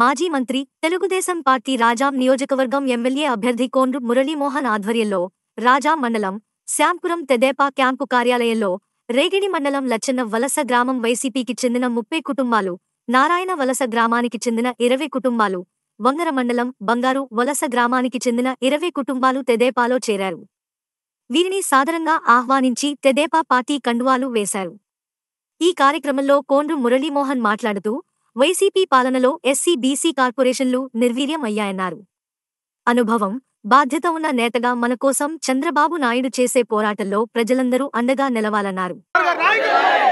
మాజీ మంత్రి తెలుగుదేశం పార్టీ రాజాం నియోజకవర్గం ఎమ్మెల్యే అభ్యర్థి కోండ్రు మురళీమోహన్ ఆధ్వర్యంలో రాజా మండలం శ్యాంపురం తెదేపా క్యాంపు కార్యాలయంలో రేగిడి మండలం లచ్చన్న వలస గ్రామం వైసీపీకి చెందిన ముప్పై కుటుంబాలు నారాయణ వలస గ్రామానికి చెందిన ఇరవై కుటుంబాలు వంగర మండలం బంగారు వలస గ్రామానికి చెందిన ఇరవై కుటుంబాలు తెదేపాలో చేరారు వీరిని సాధారణంగా ఆహ్వానించి తెదేపా పార్టీ కండువాలు వేశారు ఈ కార్యక్రమంలో కోండ్రు మురళీమోహన్ మాట్లాడుతూ వైసీపీ పాలనలో ఎస్సీ బీసీ కార్పొరేషన్లు నిర్వీర్యమయ్యాయన్నారు అనుభవం బాధ్యత ఉన్న నేతగా మన కోసం చంద్రబాబు నాయుడు చేసే పోరాటంలో ప్రజలందరూ అండగా నిలవాలన్నారు